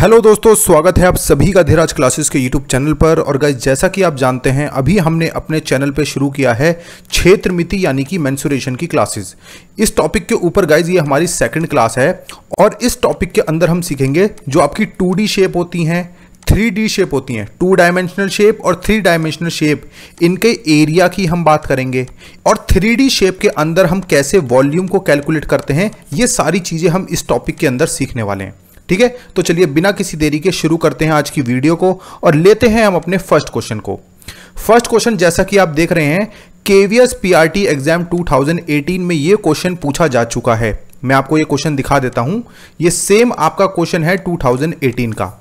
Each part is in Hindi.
हेलो दोस्तों स्वागत है आप सभी का धीराज क्लासेस के यूट्यूब चैनल पर और गाइज जैसा कि आप जानते हैं अभी हमने अपने चैनल पे शुरू किया है क्षेत्र मिति यानी कि मैंसुरेशन की क्लासेस इस टॉपिक के ऊपर गाइज ये हमारी सेकंड क्लास है और इस टॉपिक के अंदर हम सीखेंगे जो आपकी टू शेप होती हैं थ्री डी शेप होती हैं टू डायमेंशनल शेप और थ्री डायमेंशनल शेप इनके एरिया की हम बात करेंगे और थ्री डी शेप के अंदर हम कैसे वॉल्यूम को कैलकुलेट करते हैं ये सारी चीज़ें हम इस टॉपिक के अंदर सीखने वाले हैं ठीक है तो चलिए बिना किसी देरी के शुरू करते हैं आज की वीडियो को और लेते हैं हम अपने फर्स्ट क्वेश्चन को फर्स्ट क्वेश्चन जैसा कि आप देख रहे हैं केवीएस पीआरटी एग्जाम 2018 में यह क्वेश्चन पूछा जा चुका है मैं आपको यह क्वेश्चन दिखा देता हूं ये सेम आपका क्वेश्चन है 2018 का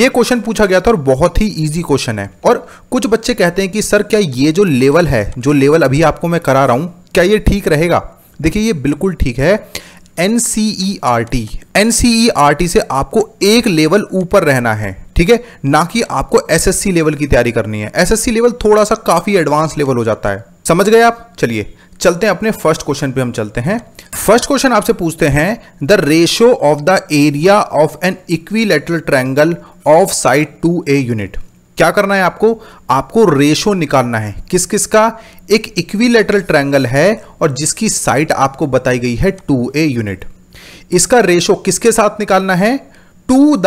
यह क्वेश्चन पूछा गया था और बहुत ही इजी क्वेश्चन है और कुछ बच्चे कहते हैं कि सर क्या ये जो लेवल है जो लेवल अभी आपको मैं करा रहा हूं क्या यह ठीक रहेगा देखिए यह बिल्कुल ठीक है N C E R T N C E R T से आपको एक लेवल ऊपर रहना है ठीक है ना कि आपको एस एस सी लेवल की तैयारी करनी है एस एस सी लेवल थोड़ा सा काफ़ी एडवांस लेवल हो जाता है समझ गए आप चलिए चलते हैं अपने फर्स्ट क्वेश्चन पे हम चलते हैं फर्स्ट क्वेश्चन आपसे पूछते हैं the ratio of the area of an equilateral triangle of side two A unit क्या करना है आपको आपको रेशो निकालना है किस किस का एक इक्विलेटरल ट्रायंगल है और जिसकी साइड आपको बताई गई है टू ए यूनिट इसका रेशो किसके साथ निकालना है to the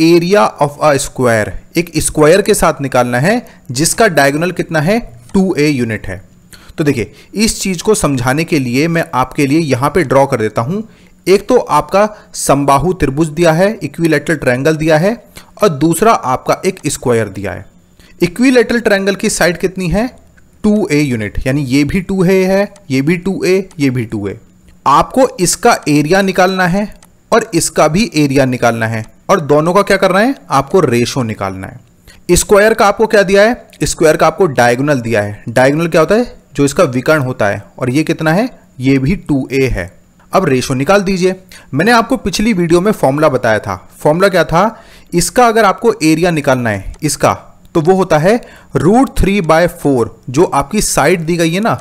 area of a square एक स्क्वायर के साथ निकालना है जिसका डायगोनल कितना है टू ए यूनिट है तो देखिए इस चीज को समझाने के लिए मैं आपके लिए यहां पे ड्रॉ कर देता हूं एक तो आपका संबाहु त्रिभुज दिया है इक्विलेटरल ट्रायंगल दिया है और दूसरा आपका एक स्क्वायर दिया है इक्विलेटरल ट्रायंगल की साइड कितनी है टू ए यूनिट यानी ये भी टू ए है ये भी टू ए ये भी टू ए आपको इसका एरिया निकालना है और इसका भी एरिया निकालना है और दोनों का क्या करना है आपको रेशो निकालना है स्क्वायर का आपको क्या दिया है स्क्वायर का आपको डायगोनल दिया है डायगोनल क्या होता है जो इसका विकर्ण होता है और ये कितना है ये भी टू ए है अब रेशो निकाल दीजिए मैंने आपको पिछली वीडियो में फॉर्मूला बताया था फॉर्मूला क्या था इसका अगर आपको एरिया निकालना है इसका तो वो होता है रूट थ्री बाय फोर जो आपकी साइड दी गई है ना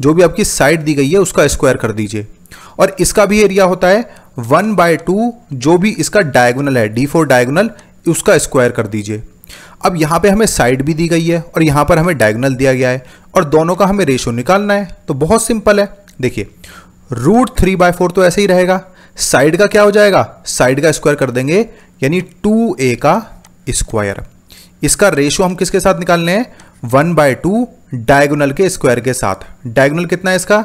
जो भी आपकी साइड दी गई है उसका स्क्वायर कर दीजिए और इसका भी एरिया होता है वन बाय टू जो भी इसका डायगोनल है डी फोर डायगोनल उसका स्क्वायर कर दीजिए अब यहाँ पे हमें साइड भी दी गई है और यहाँ पर हमें डायगोनल दिया गया है और दोनों का हमें रेशो निकालना है तो बहुत सिंपल है देखिए रूट थ्री बाय फोर तो ऐसे ही रहेगा साइड का क्या हो जाएगा साइड का स्क्वायर कर देंगे यानी टू ए का स्क्वायर इसका रेशियो हम किसके साथ निकालने लें वन बाय टू डायगोनल के स्क्वायर के साथ डायगोनल कितना है इसका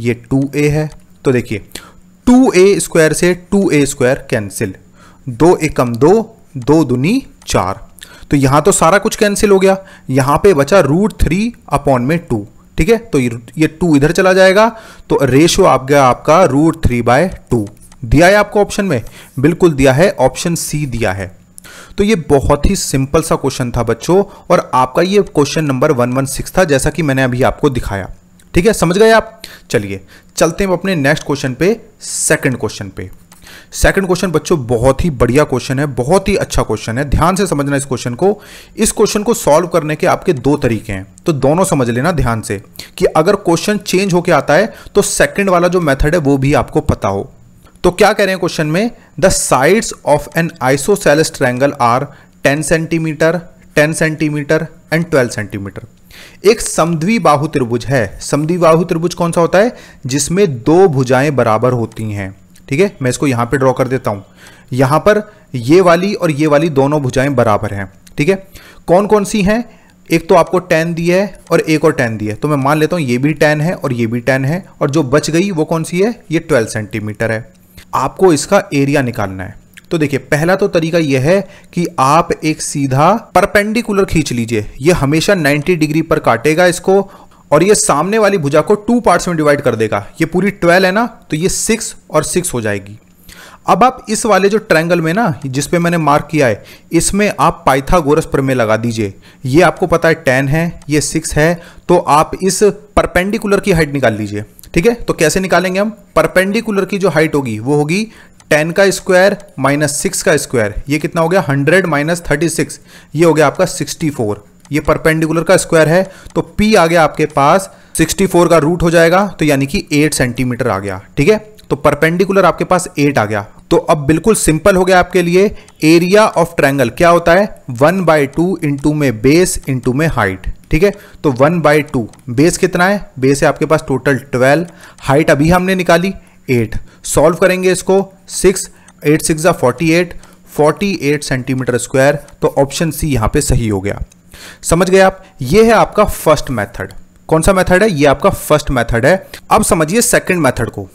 ये टू ए है तो देखिए टू ए स्क्वायर से टू ए स्क्वायर कैंसिल दो एकम दो दो दुनी चार तो यहां तो सारा कुछ कैंसिल हो गया यहां पे बचा रूट थ्री अपॉन में टू ठीक है तो ये टू इधर चला जाएगा तो रेशियो आप गया आपका रूट थ्री बाय टू दिया है आपको ऑप्शन में बिल्कुल दिया है ऑप्शन सी दिया है तो ये बहुत ही सिंपल सा क्वेश्चन था बच्चों और आपका ये question number one one six था जैसा कि मैंने अभी आपको दिखाया ठीक है समझ गए आप चलिए चलते हैं अपने नेक्स्ट क्वेश्चन पे सेकंड क्वेश्चन पे सेकंड क्वेश्चन बच्चों बहुत ही बढ़िया क्वेश्चन है बहुत ही अच्छा क्वेश्चन है ध्यान से समझना इस क्वेश्चन को इस क्वेश्चन को सॉल्व करने के आपके दो तरीके हैं तो दोनों समझ लेना ध्यान से कि अगर क्वेश्चन चेंज होकर आता है तो सेकंड वाला जो मेथड है वो भी आपको पता हो तो क्या कह रहे हैं क्वेश्चन में the sides of an isosceles triangle are 10 centimetre 10 centimetre and 12 centimetre एक समद्वी बाहु त्रिभुज है समद्वी बाहु त्रिभुज कौन सा होता है जिसमें दो भुजाएं बराबर होती हैं ठीक है मैं इसको यहां पे ड्रॉ कर देता हूं यहां पर ये वाली और ये वाली दोनों भुजाएं बराबर हैं ठीक है कौन कौन सी हैं एक तो आपको टेन दी है और एक और टेन दी है तो मैं मान लेता हूं ये भी टेन है और ये भी टेन है और जो बच गई वो कौन सी है ये ट्वेल्व सेंटीमीटर है आपको इसका एरिया निकालना है तो देखिए पहला तो तरीका यह है कि आप एक सीधा परपेंडिकुलर खींच लीजिए यह हमेशा 90 डिग्री पर काटेगा इसको और यह सामने वाली भुजा को टू पार्ट्स में डिवाइड कर देगा यह पूरी 12 है ना तो यह सिक्स और सिक्स हो जाएगी अब आप इस वाले जो ट्रायंगल में ना जिस पे मैंने मार्क किया है इसमें आप पाइथागोरस प्रमेय लगा दीजिए ये आपको पता है टेन है ये सिक्स है तो आप इस परपेंडिकुलर की हाइट निकाल लीजिए ठीक है तो कैसे निकालेंगे हम परपेंडिकुलर की जो हाइट होगी वो होगी टेन का स्क्वायर माइनस सिक्स का स्क्वायर ये कितना हो गया हंड्रेड माइनस थर्टी सिक्स ये हो गया आपका सिक्सटी फोर ये परपेंडिकुलर का स्क्वायर है तो पी आ गया आपके पास 64 का रूट हो जाएगा तो यानी कि 8 सेंटीमीटर आ गया ठीक है तो परपेंडिकुलर आपके पास 8 आ गया तो अब बिल्कुल सिंपल हो गया आपके लिए एरिया ऑफ ट्रैंगल क्या होता है वन बाय टू इंटू में बेस इंटू में हाइट ठीक है तो वन बाई टू बेस कितना है बेस है आपके पास टोटल ट्वेल्व हाइट अभी हमने निकाली एट सॉल्व करेंगे इसको सिक्स एट सिक्स या forty eight forty eight centimetre square तो ऑप्शन सी यहां पे सही हो गया समझ गए आप ये है आपका फर्स्ट मेथड कौन सा मेथड है ये आपका फर्स्ट मेथड है अब समझिए सेकंड मेथड को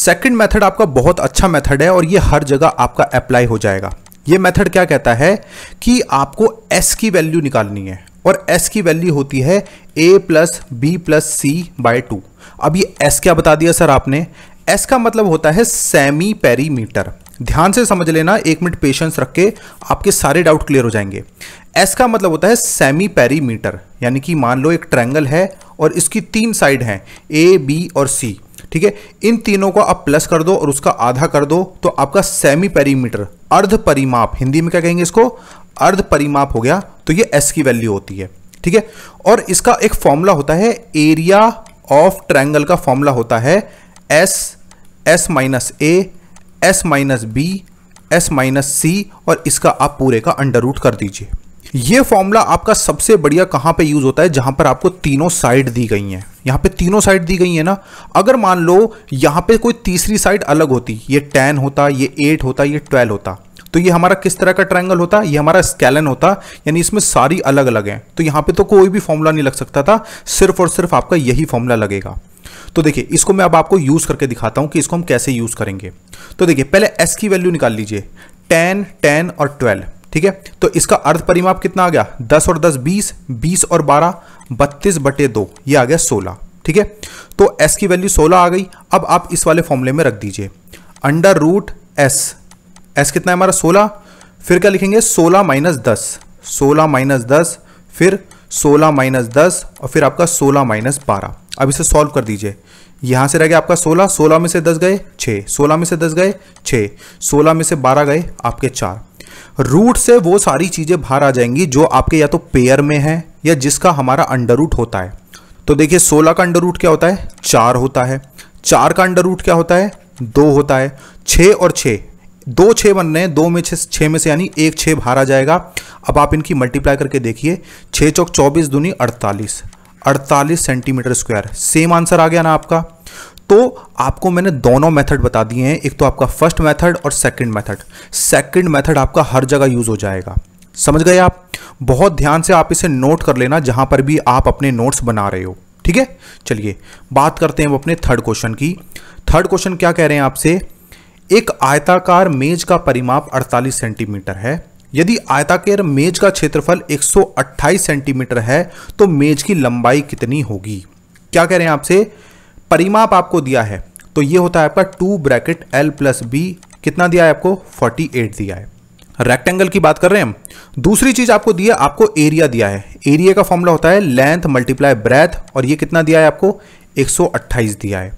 सेकंड मेथड आपका बहुत अच्छा मेथड है और ये हर जगह आपका अप्लाई हो जाएगा ये मेथड क्या कहता है कि आपको एस की वैल्यू निकालनी है और एस की वैल्यू होती है A plus B plus C by two अब ये एस क्या बता दिया सर आपने एस का मतलब होता है सेमी पेरीमीटर ध्यान से समझ लेना एक मिनट पेशेंस रख के आपके सारे डाउट क्लियर हो जाएंगे एस का मतलब होता है सेमी पेरीमीटर यानी कि मान लो एक ट्रायंगल है और इसकी तीन साइड हैं ए बी और सी ठीक है इन तीनों को आप प्लस कर दो और उसका आधा कर दो तो आपका सेमी पेरीमीटर अर्ध परिमाप हिंदी में क्या कहेंगे इसको अर्ध परिमाप हो गया तो ये एस की वैल्यू होती है ठीक है और इसका एक फॉर्मूला होता है एरिया ऑफ ट्रायंगल का फॉर्मूला होता है S S minus A S minus B S minus C और इसका आप पूरे का अंडर रूट कर दीजिए ये फॉर्मूला आपका सबसे बढ़िया कहाँ पे यूज़ होता है जहां पर आपको तीनों साइड दी गई हैं यहाँ पे तीनों साइड दी गई है ना अगर मान लो यहाँ पे कोई तीसरी साइड अलग होती ये टेन होता ये एट होता ये ट्वेल्व होता तो ये हमारा किस तरह का ट्रायंगल होता ये हमारा स्कैलन होता यानी इसमें सारी अलग अलग हैं तो यहाँ पे तो कोई भी फॉर्मूला नहीं लग सकता था सिर्फ और सिर्फ आपका यही फॉर्मूला लगेगा तो देखिए इसको मैं अब आपको यूज़ करके दिखाता हूँ कि इसको हम कैसे यूज़ करेंगे तो देखिए पहले एस की वैल्यू निकाल लीजिए टेन टेन और ट्वेल्व ठीक है तो इसका अर्ध परिमाप कितना आ गया दस और दस बीस बीस और बारह बत्तीस बटे दो ये आ गया सोलह ठीक है तो एस की वैल्यू सोलह आ गई अब आप इस वाले फॉर्मूले में रख दीजिए अंडर रूट एस एस कितना है हमारा सोलह फिर क्या लिखेंगे सोलह माइनस दस सोलह माइनस दस फिर सोलह माइनस दस और फिर आपका सोलह माइनस बारह अब इसे सॉल्व कर दीजिए यहाँ से रह गया आपका सोलह सोलह में से दस गए छः सोलह में से दस गए छः सोलह में से बारह गए आपके चार रूट से वो सारी चीज़ें बाहर आ जाएंगी जो आपके या तो पेयर में है या जिसका हमारा अंडर रूट होता है तो देखिए सोलह का अंडर रूट क्या होता है चार होता है चार का अंडर रूट क्या होता है दो होता है छः और छः दो छः बन रहे हैं दो में छः छः में से यानी एक छः बाहर आ जाएगा अब आप इनकी मल्टीप्लाई करके देखिए छः चौक चौबीस दूनी अड़तालीस अड़तालीस सेंटीमीटर स्क्वायर सेम आंसर आ गया ना आपका तो आपको मैंने दोनों मेथड बता दिए हैं एक तो आपका फर्स्ट मेथड और सेकंड मेथड सेकंड मेथड आपका हर जगह यूज़ हो जाएगा समझ गए आप बहुत ध्यान से आप इसे नोट कर लेना जहां पर भी आप अपने नोट्स बना रहे हो ठीक है चलिए बात करते हैं अपने थर्ड क्वेश्चन की थर्ड क्वेश्चन क्या कह रहे हैं आपसे एक आयताकार मेज का परिमाप 48 सेंटीमीटर है यदि आयताकार मेज का क्षेत्रफल 128 सेंटीमीटर है तो मेज की लंबाई कितनी होगी क्या कह रहे हैं आपसे परिमाप आपको दिया है तो ये होता है आपका two bracket L plus B कितना दिया है आपको 48 दिया है रेक्टेंगल की बात कर रहे हैं हम दूसरी चीज आपको दी है आपको एरिया दिया है एरिया का फॉर्मूला होता है लेंथ मल्टीप्लाई ब्रेथ और ये कितना दिया है आपको 128 दिया है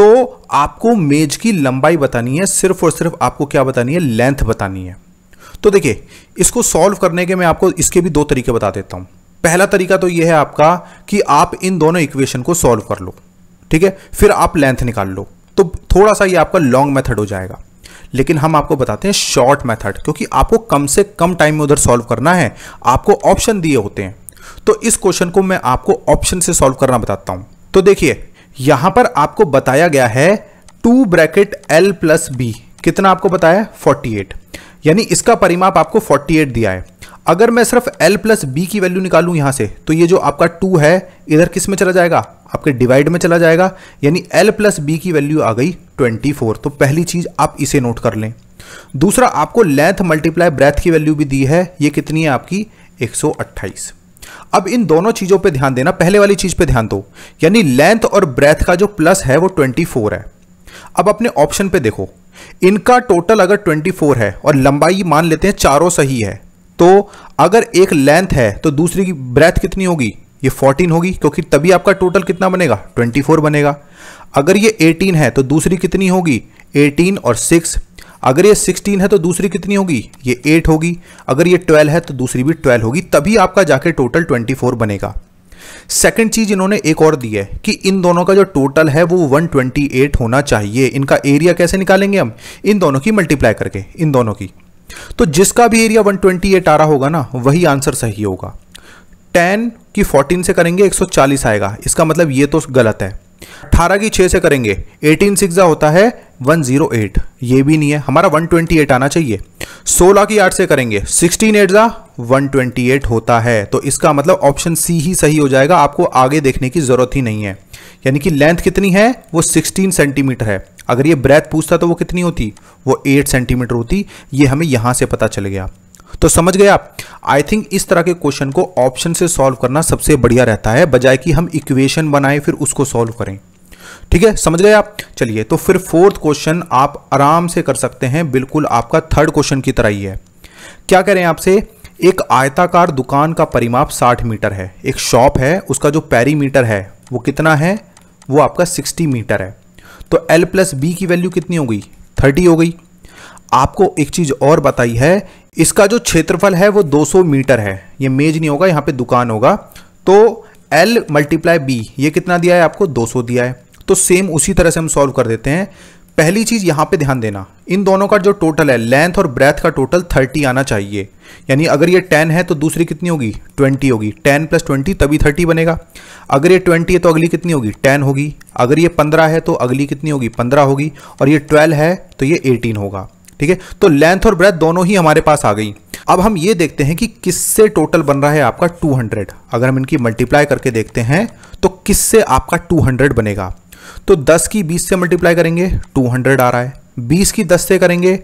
तो आपको मेज की लंबाई बतानी है सिर्फ और सिर्फ आपको क्या बतानी है लेंथ बतानी है तो देखिए इसको सॉल्व करने के मैं आपको इसके भी दो तरीके बता देता हूं पहला तरीका तो यह है आपका कि आप इन दोनों इक्वेशन को सॉल्व कर लो ठीक है फिर आप लेंथ निकाल लो तो थोड़ा सा ये आपका लॉन्ग मेथड हो जाएगा लेकिन हम आपको बताते हैं शॉर्ट मेथड क्योंकि आपको कम से कम टाइम में उधर सॉल्व करना है आपको ऑप्शन दिए होते हैं तो इस क्वेश्चन को मैं आपको ऑप्शन से सॉल्व करना बताता हूं तो देखिए यहां पर आपको बताया गया है two bracket L plus B कितना आपको बताया 48 यानी इसका परिमाप आपको 48 दिया है अगर मैं सिर्फ एल प्लस बी की वैल्यू निकालू यहां से तो ये जो आपका टू है इधर किस में चला जाएगा आपके डिवाइड में चला जाएगा यानी एल प्लस बी की वैल्यू आ गई 24 तो पहली चीज आप इसे नोट कर लें दूसरा आपको लेंथ मल्टीप्लाई ब्रेथ की वैल्यू भी दी है ये कितनी है आपकी 128 अब इन दोनों चीज़ों पे ध्यान देना पहले वाली चीज़ पे ध्यान दो यानी लेंथ और ब्रेथ का जो प्लस है वो 24 है अब अपने ऑप्शन पे देखो इनका टोटल अगर 24 है और लंबाई मान लेते हैं चारों सही है तो अगर एक लेंथ है तो दूसरी की ब्रेथ कितनी होगी ये 14 होगी क्योंकि तभी आपका टोटल कितना बनेगा 24 बनेगा अगर ये 18 है तो दूसरी कितनी होगी 18 और 6 अगर ये 16 है तो दूसरी कितनी होगी ये 8 होगी अगर ये 12 है तो दूसरी भी 12 होगी तभी आपका जाके टोटल 24 बनेगा सेकंड चीज इन्होंने एक और दी है कि इन दोनों का जो टोटल है वो 128 होना चाहिए इनका एरिया कैसे निकालेंगे हम इन दोनों की मल्टीप्लाई करके इन दोनों की तो जिसका भी एरिया वन आ रहा होगा ना वही आंसर सही होगा टेन की फोर्टीन से करेंगे एक आएगा इसका मतलब ये तो गलत है अठारह की छः से करेंगे एटीन सिक्स होता है वन जीरो एट ये भी नहीं है हमारा वन ट्वेंटी एट आना चाहिए सोलह की आठ से करेंगे सिक्सटीन एट जा वन ट्वेंटी एट होता है तो इसका मतलब ऑप्शन सी ही सही हो जाएगा आपको आगे देखने की ज़रूरत ही नहीं है यानी कि लेंथ कितनी है वो सिक्सटीन सेंटीमीटर है अगर ये ब्रेथ पूछता तो वो कितनी होती वो एट सेंटीमीटर होती ये हमें यहाँ से पता चल गया तो समझ गए आप आई थिंक इस तरह के क्वेश्चन को ऑप्शन से सॉल्व करना सबसे बढ़िया रहता है बजाय कि हम इक्वेशन बनाएं फिर उसको सॉल्व करें ठीक है समझ गए आप चलिए तो फिर फोर्थ क्वेश्चन आप आराम से कर सकते हैं बिल्कुल आपका थर्ड क्वेश्चन की तरह ही है क्या कह रहे हैं आपसे एक आयताकार दुकान का परिमाप 60 मीटर है एक शॉप है उसका जो पैरीमीटर है वो कितना है वो आपका 60 मीटर है तो एल प्लस बी की वैल्यू कितनी हो गई थर्टी हो गई आपको एक चीज़ और बताई है इसका जो क्षेत्रफल है वो 200 मीटर है ये मेज नहीं होगा यहाँ पे दुकान होगा तो एल मल्टीप्लाई बी ये कितना दिया है आपको 200 दिया है तो सेम उसी तरह से हम सॉल्व कर देते हैं पहली चीज़ यहाँ पे ध्यान देना इन दोनों का जो टोटल है लेंथ और ब्रेथ का टोटल 30 आना चाहिए यानी अगर ये 10 है तो दूसरी कितनी होगी 20 होगी 10 प्लस 20 तभी 30 बनेगा अगर ये 20 है तो अगली कितनी होगी 10 होगी अगर ये 15 है तो अगली कितनी होगी 15 होगी और ये 12 है तो ये 18 होगा ठीक है तो लेंथ और ब्रेथ दोनों ही हमारे पास आ गई अब हम ये देखते हैं कि किससे टोटल बन रहा है आपका 200 अगर हम इनकी मल्टीप्लाई करके देखते हैं तो किससे आपका 200 बनेगा तो 10 की 20 से मल्टीप्लाई करेंगे 200 आ रहा है 20 की 10 से करेंगे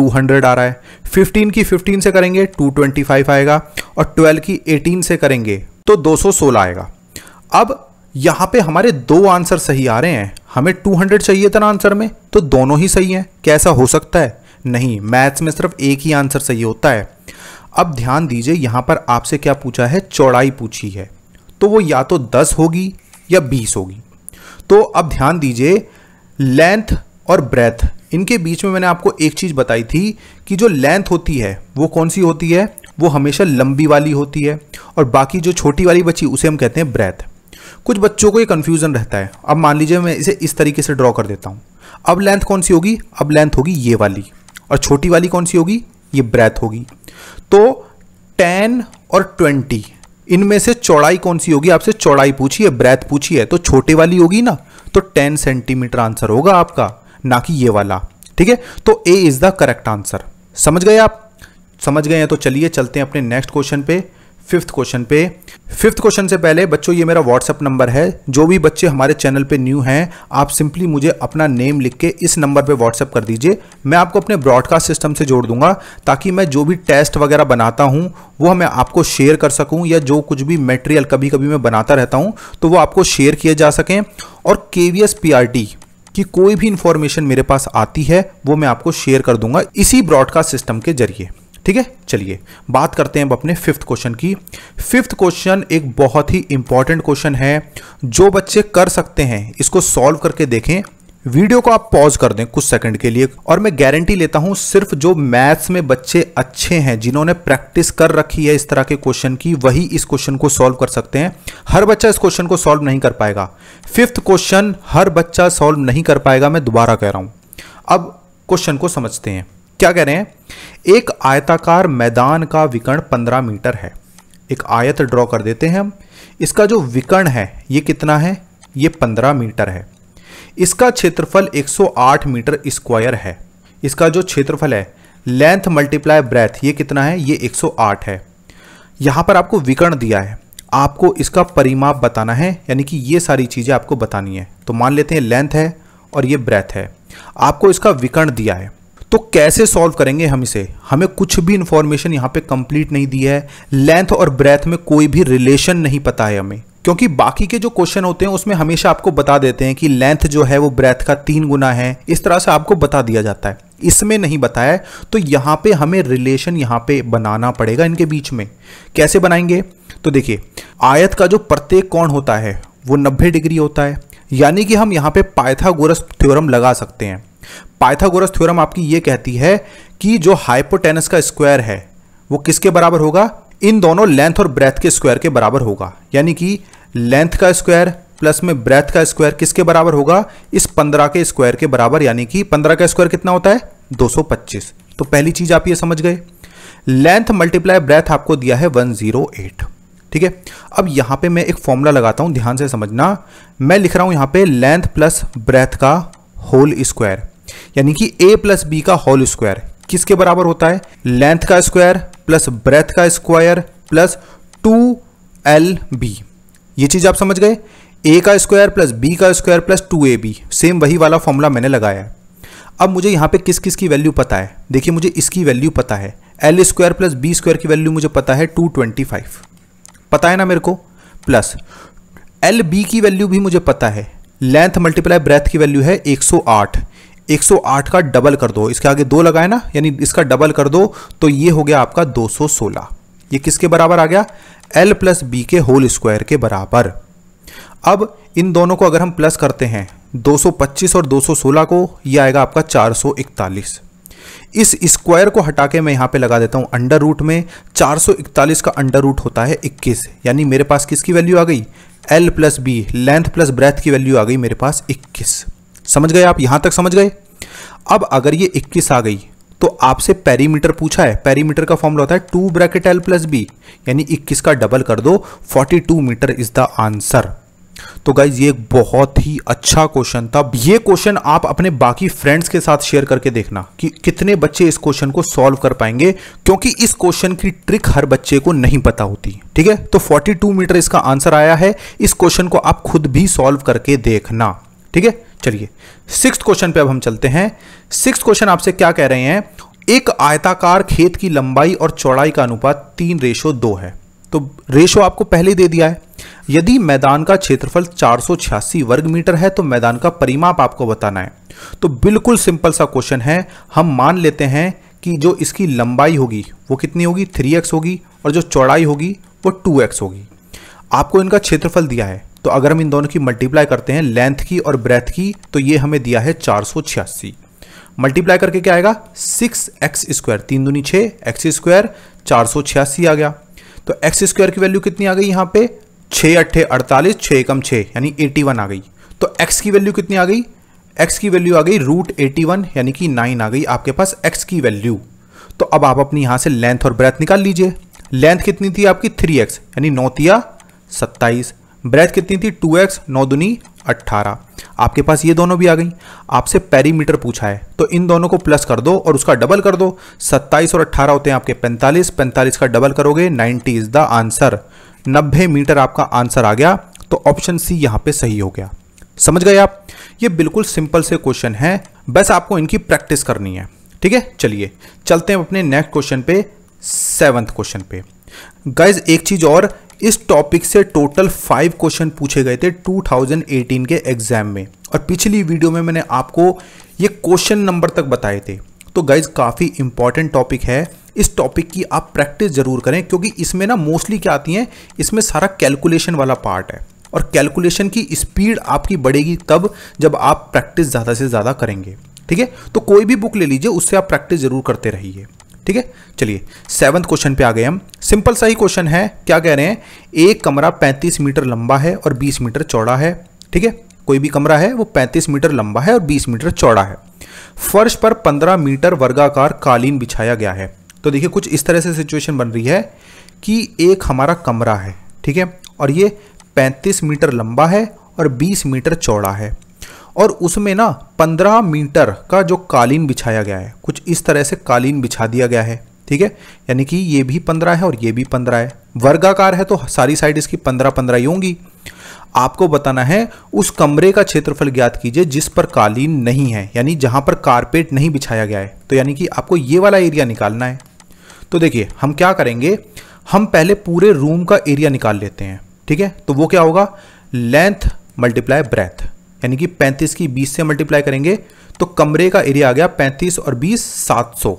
200 आ रहा है 15 की 15 से करेंगे 225 आएगा और 12 की 18 से करेंगे तो 216 आएगा अब यहां पे हमारे दो आंसर सही आ रहे हैं हमें 200 चाहिए था ना आंसर में तो दोनों ही सही हैं कैसा हो सकता है नहीं मैथ्स में सिर्फ एक ही आंसर सही होता है अब ध्यान दीजिए यहाँ पर आपसे क्या पूछा है चौड़ाई पूछी है तो वो या तो दस होगी या बीस होगी तो अब ध्यान दीजिए लेंथ और ब्रेथ इनके बीच में मैंने आपको एक चीज़ बताई थी कि जो लेंथ होती है वो कौन सी होती है वो हमेशा लंबी वाली होती है और बाकी जो छोटी वाली बची उसे हम कहते हैं ब्रेथ कुछ बच्चों को ये कन्फ्यूज़न रहता है अब मान लीजिए मैं इसे इस तरीके से ड्रॉ कर देता हूँ अब लेंथ कौन सी होगी अब लेंथ होगी ये वाली और छोटी वाली कौन सी होगी ये ब्रेथ होगी तो टेन और ट्वेंटी इनमें से चौड़ाई कौन सी होगी आपसे चौड़ाई पूछी है ब्रेथ पूछी है तो छोटे वाली होगी ना तो टेन सेंटीमीटर आंसर होगा आपका ना कि ये वाला ठीक है तो A is the correct answer समझ गए आप समझ गए हैं तो चलिए चलते हैं अपने नेक्स्ट क्वेश्चन पे फिफ्थ क्वेश्चन पे फिफ्थ क्वेश्चन से पहले बच्चों ये मेरा व्हाट्सअप नंबर है जो भी बच्चे हमारे चैनल पे न्यू हैं आप सिंपली मुझे अपना नेम लिख के इस नंबर पे व्हाट्सअप कर दीजिए मैं आपको अपने ब्रॉडकास्ट सिस्टम से जोड़ दूंगा ताकि मैं जो भी टेस्ट वगैरह बनाता हूँ वो मैं आपको शेयर कर सकूँ या जो कुछ भी मटेरियल कभी कभी मैं बनाता रहता हूँ तो वो आपको शेयर किए जा सकें और के वी की कोई भी इंफॉर्मेशन मेरे पास आती है वो मैं आपको शेयर कर दूंगा इसी ब्रॉडकास्ट सिस्टम के जरिए ठीक है चलिए बात करते हैं अब अपने फिफ्थ क्वेश्चन की फिफ्थ क्वेश्चन एक बहुत ही इंपॉर्टेंट क्वेश्चन है जो बच्चे कर सकते हैं इसको सॉल्व करके देखें वीडियो को आप पॉज कर दें कुछ सेकंड के लिए और मैं गारंटी लेता हूं सिर्फ जो मैथ्स में बच्चे अच्छे हैं जिन्होंने प्रैक्टिस कर रखी है इस तरह के क्वेश्चन की वही इस क्वेश्चन को सॉल्व कर सकते हैं हर बच्चा इस क्वेश्चन को सॉल्व नहीं कर पाएगा फिफ्थ क्वेश्चन हर बच्चा सॉल्व नहीं कर पाएगा मैं दोबारा कह रहा हूं अब क्वेश्चन को समझते हैं क्या कह रहे हैं एक आयताकार मैदान का विकर्ण 15 मीटर है एक आयत ड्रॉ कर देते हैं हम इसका जो विकर्ण है ये कितना है ये 15 मीटर है इसका क्षेत्रफल 108 मीटर स्क्वायर है इसका जो क्षेत्रफल है लेंथ मल्टीप्लाई ब्रेथ ये कितना है ये 108 है यहाँ पर आपको विकर्ण दिया है आपको इसका परिमाप बताना है यानी कि ये सारी चीज़ें आपको बतानी है तो मान लेते हैं लेंथ है और ये ब्रेथ है आपको इसका विकर्ण दिया है तो कैसे सॉल्व करेंगे हम इसे हमें कुछ भी इन्फॉर्मेशन यहाँ पे कंप्लीट नहीं दी है लेंथ और ब्रेथ में कोई भी रिलेशन नहीं पता है हमें क्योंकि बाकी के जो क्वेश्चन होते हैं उसमें हमेशा आपको बता देते हैं कि लेंथ जो है वो ब्रेथ का तीन गुना है इस तरह से आपको बता दिया जाता है इसमें नहीं बताया तो यहाँ पे हमें रिलेशन यहाँ पे बनाना पड़ेगा इनके बीच में कैसे बनाएंगे तो देखिए आयत का जो प्रत्येक कोण होता है वो नब्बे डिग्री होता है यानी कि हम यहाँ पे पायथागोरस थ्योरम लगा सकते हैं पाइथागोरस थ्योरम आपकी ये कहती है कि जो हाइपोटेनस का स्क्वायर है वो किसके बराबर होगा इन दोनों लेंथ और ब्रेथ के स्क्वायर के बराबर होगा यानी कि लेंथ का स्क्वायर प्लस में ब्रेथ का स्क्वायर किसके बराबर होगा इस पंद्रह के स्क्वायर के बराबर यानी कि पंद्रह का स्क्वायर कितना होता है 225 तो पहली चीज आप ये समझ गए लेंथ मल्टीप्लाई ब्रेथ आपको दिया है 108 ठीक है अब यहां पे मैं एक फॉर्मूला लगाता हूं ध्यान से समझना मैं लिख रहा हूं यहां पे लेंथ प्लस ब्रेथ का होल स्क्वायर यानी कि ए प्लस बी का होल स्क्वायर किसके बराबर होता है लेंथ का स्क्वायर प्लस ब्रेथ का square plus two L B ये चीज़ आप समझ गए ए का स्क्वायर प्लस बी का square plus two A B same वही वाला फॉर्मूला मैंने लगाया है अब मुझे यहां पे किस किस की वैल्यू पता है देखिए मुझे इसकी वैल्यू पता है L square plus B square की वैल्यू मुझे पता है टू ट्वेंटी फाइव पता है ना मेरे को प्लस एल बी की वैल्यू भी मुझे पता है लेंथ मल्टीप्लाई ब्रेथ की वैल्यू है एक सौ आठ 108 का डबल कर दो इसके आगे दो लगाए ना यानी इसका डबल कर दो तो ये हो गया आपका 216 ये किसके बराबर आ गया एल प्लस बी के होल स्क्वायर के बराबर अब इन दोनों को अगर हम प्लस करते हैं 225 और 216 को ये आएगा आपका 441 इस स्क्वायर को हटा के मैं यहाँ पे लगा देता हूँ अंडर रूट में 441 का अंडर रूट होता है 21 यानी मेरे पास किसकी वैल्यू आ गई L plus B length plus breadth की वैल्यू आ गई मेरे पास 21 समझ गए आप यहां तक समझ गए अब अगर ये 21 आ गई तो आपसे पेरीमीटर पूछा है पेरीमीटर का फॉर्मूला होता है two bracket L plus B यानी 21 का डबल कर दो 42 मीटर इज द आंसर तो गाइज ये बहुत ही अच्छा क्वेश्चन था ये क्वेश्चन आप अपने बाकी फ्रेंड्स के साथ शेयर करके देखना कि कितने बच्चे इस क्वेश्चन को सॉल्व कर पाएंगे क्योंकि इस क्वेश्चन की ट्रिक हर बच्चे को नहीं पता होती ठीक है तो 42 मीटर इसका आंसर आया है इस क्वेश्चन को आप खुद भी सॉल्व करके देखना ठीक है चलिए सिक्स क्वेश्चन पे अब हम चलते हैं सिक्स क्वेश्चन आपसे क्या कह रहे हैं एक आयताकार खेत की लंबाई और चौड़ाई का अनुपात तीन रेशो दो है तो रेशो आपको पहले दे दिया है यदि मैदान का क्षेत्रफल चार वर्ग मीटर है तो मैदान का परिमाप आपको बताना है तो बिल्कुल सिंपल सा क्वेश्चन है हम मान लेते हैं कि जो इसकी लंबाई होगी वो कितनी होगी थ्री होगी और जो चौड़ाई होगी वो टू होगी आपको इनका क्षेत्रफल दिया है तो अगर हम इन दोनों की मल्टीप्लाई करते हैं लेंथ की और ब्रेथ की तो ये हमें दिया है चार सौ छियासी मल्टीप्लाई करके क्या आएगा सिक्स एक्स स्क्वायर तीन दूनी छः एक्स स्क्वायर चार सौ छियासी आ गया तो एक्स स्क्वायर की वैल्यू कितनी आ गई यहाँ पे छः अट्ठे अड़तालीस छः कम छः यानी एटी वन आ गई तो एक्स की वैल्यू कितनी आ गई एक्स की वैल्यू आ गई रूट एटी वन यानी कि नाइन आ गई आपके पास एक्स की वैल्यू तो अब आप अपनी यहाँ से लेंथ और ब्रेथ निकाल लीजिए लेंथ कितनी थी आपकी थ्री एक्स यानी नौ तिया सत्ताईस ब्रेथ कितनी थी 2x एक्स नौ दुनी अट्ठारह आपके पास ये दोनों भी आ गई आपसे पेरीमीटर पूछा है तो इन दोनों को प्लस कर दो और उसका डबल कर दो 27 और 18 होते हैं आपके 45 45 का डबल करोगे 90 इज द आंसर 90 मीटर आपका आंसर आ गया तो ऑप्शन सी यहां पे सही हो गया समझ गए आप ये बिल्कुल सिंपल से क्वेश्चन है बस आपको इनकी प्रैक्टिस करनी है ठीक है चलिए चलते हैं अपने नेक्स्ट क्वेश्चन पे सेवंथ क्वेश्चन पे गाइज एक चीज और इस टॉपिक से टोटल फाइव क्वेश्चन पूछे गए थे 2018 के एग्जाम में और पिछली वीडियो में मैंने आपको ये क्वेश्चन नंबर तक बताए थे तो गाइज काफ़ी इंपॉर्टेंट टॉपिक है इस टॉपिक की आप प्रैक्टिस जरूर करें क्योंकि इसमें ना मोस्टली क्या आती हैं इसमें सारा कैलकुलेशन वाला पार्ट है और कैलकुलेशन की स्पीड आपकी बढ़ेगी तब जब आप प्रैक्टिस ज़्यादा से ज़्यादा करेंगे ठीक है तो कोई भी बुक ले लीजिए उससे आप प्रैक्टिस जरूर करते रहिए ठीक है चलिए सेवन क्वेश्चन पे आ गए हम सिंपल सा ही क्वेश्चन है क्या कह रहे हैं एक कमरा 35 मीटर लंबा है और 20 मीटर चौड़ा है ठीक है कोई भी कमरा है वो 35 मीटर लंबा है और 20 मीटर चौड़ा है फर्श पर 15 मीटर वर्गाकार कालीन बिछाया गया है तो देखिए कुछ इस तरह से सिचुएशन बन रही है कि एक हमारा कमरा है ठीक है और ये पैंतीस मीटर लंबा है और बीस मीटर चौड़ा है और उसमें ना पंद्रह मीटर का जो कालीन बिछाया गया है कुछ इस तरह से कालीन बिछा दिया गया है ठीक है यानी कि ये भी पंद्रह है और ये भी पंद्रह है वर्गाकार है तो सारी साइड इसकी पंद्रह पंद्रह ही होंगी आपको बताना है उस कमरे का क्षेत्रफल ज्ञात कीजिए जिस पर कालीन नहीं है यानी जहां पर कारपेट नहीं बिछाया गया है तो यानी कि आपको ये वाला एरिया निकालना है तो देखिए हम क्या करेंगे हम पहले पूरे रूम का एरिया निकाल लेते हैं ठीक है तो वो क्या होगा लेंथ मल्टीप्लाई ब्रेथ यानी कि 35 की 20 से मल्टीप्लाई करेंगे तो कमरे का एरिया आ गया 35 और 20 700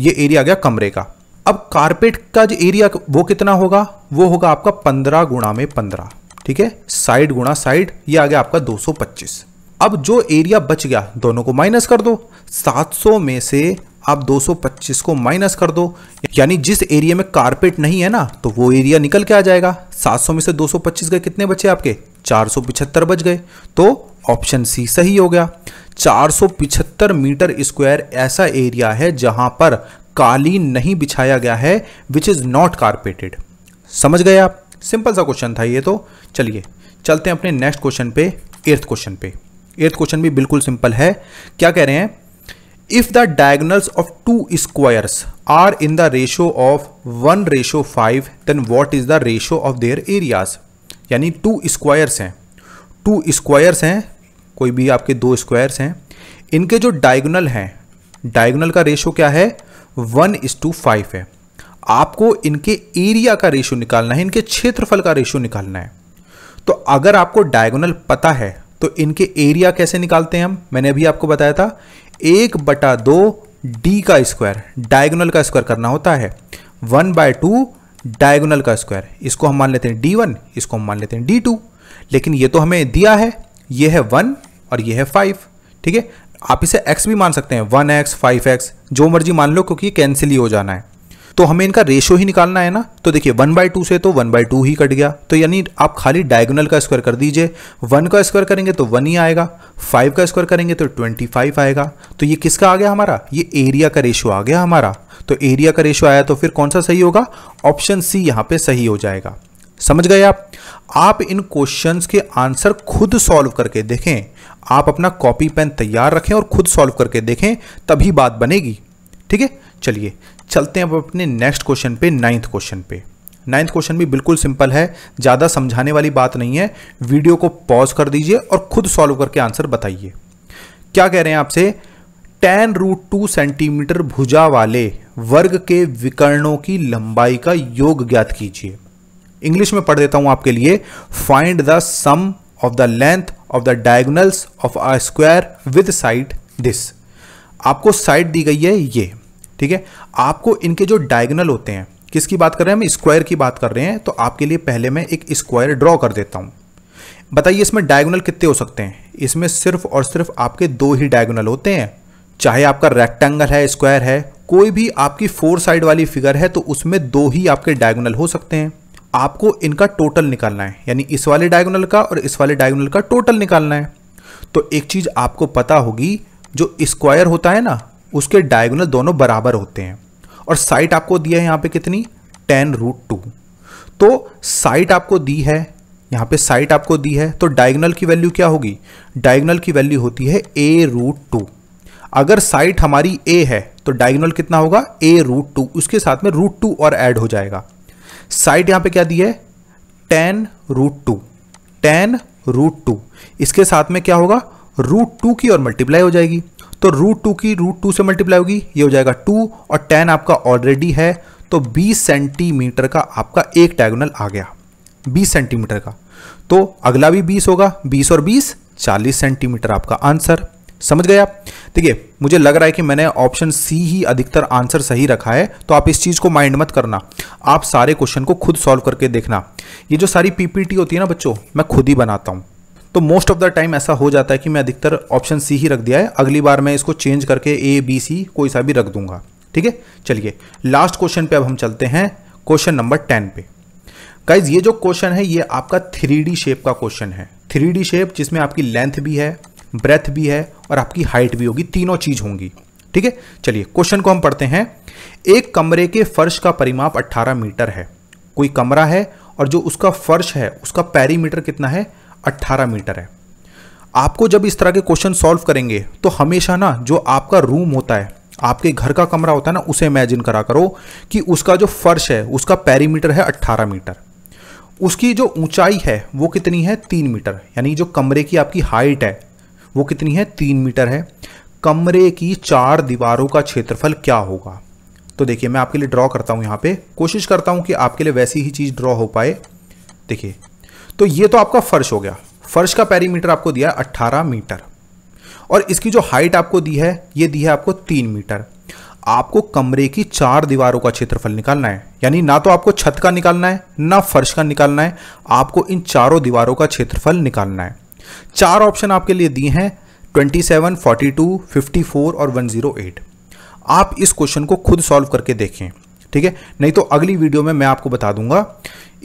ये एरिया आ गया कमरे का अब कारपेट का जो एरिया वो कितना होगा वो होगा आपका 15 गुणा में 15 ठीक है साइड गुणा साइड ये आ गया आपका 225 अब जो एरिया बच गया दोनों को माइनस कर दो 700 में से आप 225 को माइनस कर दो यानी जिस एरिया में कारपेट नहीं है ना तो वो एरिया निकल के आ जाएगा 700 में से 225 गए कितने बचे आपके चार बच गए तो ऑप्शन सी सही हो गया 475 मीटर स्क्वायर ऐसा एरिया है जहां पर कालीन नहीं बिछाया गया है विच इज़ नॉट कारपेटेड समझ गए आप सिंपल सा क्वेश्चन था ये तो चलिए चलते हैं अपने नेक्स्ट क्वेश्चन पे एर्थ क्वेश्चन पे एर्थ क्वेश्चन भी बिल्कुल सिंपल है क्या कह रहे हैं if the diagonals of two squares are in the ratio of one ratio five then what is the ratio of their areas यानी टू स्क्वायर्स हैं टू स्क्वायर्स हैं कोई भी आपके दो स्क्वायर्स हैं इनके जो डायगोनल हैं डायगोनल का रेशो क्या है वन इस टू फाइव है आपको इनके एरिया का रेशो निकालना है इनके क्षेत्रफल का रेशो निकालना है तो अगर आपको डायगोनल पता है तो इनके एरिया कैसे निकालते हैं हम मैंने अभी आपको बताया था एक बटा दो डी का स्क्वायर डायगोनल का स्क्वायर करना होता है वन बाय टू डायगोनल का स्क्वायर इसको हम मान लेते हैं डी वन इसको हम मान लेते हैं डी टू लेकिन ये तो हमें दिया है ये है वन और ये है फाइव ठीक है आप इसे एक्स भी मान सकते हैं वन एक्स फाइव एक्स जो मर्जी मान लो क्योंकि कैंसिल ही हो जाना है तो हमें इनका रेशो ही निकालना है ना तो देखिए वन बाय टू से तो वन बाय टू ही कट गया तो यानी आप खाली डायगोनल का स्क्वायर कर दीजिए वन का स्क्वायर करेंगे तो वन ही आएगा फाइव का स्क्वायर करेंगे तो ट्वेंटी फाइव आएगा तो ये किसका आ गया हमारा ये एरिया का रेशो आ गया हमारा तो एरिया का रेशो आया तो फिर कौन सा सही होगा ऑप्शन सी यहाँ पर सही हो जाएगा समझ गए आप आप इन क्वेश्चंस के आंसर खुद सॉल्व करके देखें आप अपना कॉपी पेन तैयार रखें और खुद सॉल्व करके देखें तभी बात बनेगी ठीक है चलिए चलते हैं अब अपने नेक्स्ट क्वेश्चन पे नाइन्थ क्वेश्चन पे नाइन्थ क्वेश्चन भी बिल्कुल सिंपल है ज़्यादा समझाने वाली बात नहीं है वीडियो को पॉज कर दीजिए और खुद सॉल्व करके आंसर बताइए क्या कह रहे हैं आपसे टेन रूट टू सेंटीमीटर भुजा वाले वर्ग के विकर्णों की लंबाई का योग ज्ञात कीजिए इंग्लिश में पढ़ देता हूं आपके लिए find the sum of the length of the diagonals of a square with side this आपको साइड दी गई है ये ठीक है आपको इनके जो डायगोनल होते हैं किसकी बात कर रहे हैं हम स्क्वायर की बात कर रहे हैं तो आपके लिए पहले मैं एक स्क्वायर ड्रॉ कर देता हूं बताइए इसमें डायगोनल कितने हो सकते हैं इसमें सिर्फ और सिर्फ आपके दो ही डायगोनल होते हैं चाहे आपका रेक्टेंगल है स्क्वायर है कोई भी आपकी फोर साइड वाली फिगर है तो उसमें दो ही आपके डायगोनल हो सकते हैं आपको इनका टोटल निकालना है यानी इस वाले डायगोनल का और इस वाले डायगोनल का टोटल निकालना है तो एक चीज़ आपको पता होगी जो स्क्वायर होता है ना उसके डायगोनल दोनों बराबर होते हैं और साइट आपको दिया है यहां पे कितनी टेन रूट टू तो साइट आपको दी है यहां पे साइट तो आपको दी है तो डायगोनल की वैल्यू क्या होगी डायगोनल की वैल्यू होती है ए रूट टू अगर साइट हमारी ए है तो डायगोनल कितना होगा ए रूट टू उसके साथ में रूट टू और ऐड हो जाएगा साइड यहां पे क्या दी है ten root two ten root two इसके साथ में क्या होगा रूट टू की और मल्टीप्लाई हो जाएगी तो रूट टू की रूट टू से मल्टीप्लाई होगी ये हो जाएगा टू और टेन आपका ऑलरेडी है तो बीस सेंटीमीटर का आपका एक डायगोनल आ गया बीस सेंटीमीटर का तो अगला भी बीस होगा बीस और बीस चालीस सेंटीमीटर आपका आंसर समझ गए आप देखिए मुझे लग रहा है कि मैंने ऑप्शन सी ही अधिकतर आंसर सही रखा है तो आप इस चीज़ को माइंड मत करना आप सारे क्वेश्चन को खुद सॉल्व करके देखना ये जो सारी पीपीटी होती है ना बच्चों मैं खुद ही बनाता हूँ तो मोस्ट ऑफ द टाइम ऐसा हो जाता है कि मैं अधिकतर ऑप्शन सी ही रख दिया है अगली बार मैं इसको चेंज करके ए बी सी कोई सा भी रख दूंगा ठीक है चलिए लास्ट क्वेश्चन पे अब हम चलते हैं क्वेश्चन नंबर टेन पे गाइज ये जो क्वेश्चन है ये आपका थ्री शेप का क्वेश्चन है थ्री शेप जिसमें आपकी लेंथ भी है ब्रेथ भी है और आपकी हाइट भी होगी तीनों चीज होंगी ठीक है चलिए क्वेश्चन को हम पढ़ते हैं एक कमरे के फर्श का परिमाप 18 मीटर है कोई कमरा है और जो उसका फर्श है उसका पैरीमीटर कितना है 18 मीटर है आपको जब इस तरह के क्वेश्चन सॉल्व करेंगे तो हमेशा ना जो आपका रूम होता है आपके घर का कमरा होता है ना उसे इमेजिन करा करो कि उसका जो फर्श है उसका पैरीमीटर है 18 मीटर उसकी जो ऊंचाई है वो कितनी है तीन मीटर यानी जो कमरे की आपकी हाइट है वो कितनी है तीन मीटर है कमरे की चार दीवारों का क्षेत्रफल क्या होगा तो देखिए मैं आपके लिए ड्रॉ करता हूँ यहाँ पे कोशिश करता हूँ कि आपके लिए वैसी ही चीज़ ड्रॉ हो पाए देखिए तो ये तो आपका फर्श हो गया फर्श का पैरीमीटर आपको दिया है अट्ठारह मीटर और इसकी जो हाइट आपको दी है ये दी है आपको तीन मीटर आपको कमरे की चार दीवारों का क्षेत्रफल निकालना है यानी ना तो आपको छत का निकालना है ना फर्श का निकालना है आपको इन चारों दीवारों का क्षेत्रफल निकालना है चार ऑप्शन आपके लिए दिए हैं 27, 42, 54 और 108 आप इस क्वेश्चन को खुद सॉल्व करके देखें ठीक है नहीं तो अगली वीडियो में मैं आपको बता दूंगा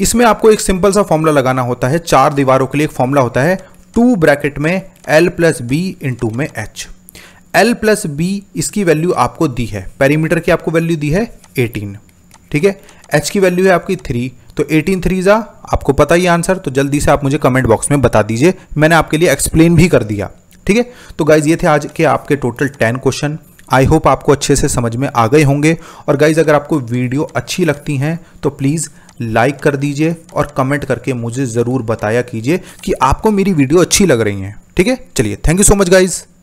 इसमें आपको एक सिंपल सा फॉर्मूला लगाना होता है चार दीवारों के लिए एक फॉर्मूला होता है टू ब्रैकेट में एल प्लस बी इंटू में एच एल प्लस बी इसकी वैल्यू आपको दी है पेरीमीटर की आपको वैल्यू दी है एटीन ठीक है एच की वैल्यू है आपकी थ्री तो एटीन थ्री ज़ा आपको पता ही आंसर तो जल्दी से आप मुझे कमेंट बॉक्स में बता दीजिए मैंने आपके लिए एक्सप्लेन भी कर दिया ठीक है तो गाइज ये थे आज के आपके total ten question I hope आपको अच्छे से समझ में आ गए होंगे और गाइज अगर आपको वीडियो अच्छी लगती हैं तो प्लीज़ लाइक कर दीजिए और कमेंट करके मुझे ज़रूर बताया कीजिए कि आपको मेरी वीडियो अच्छी लग रही हैं ठीक है चलिए thank you so much guys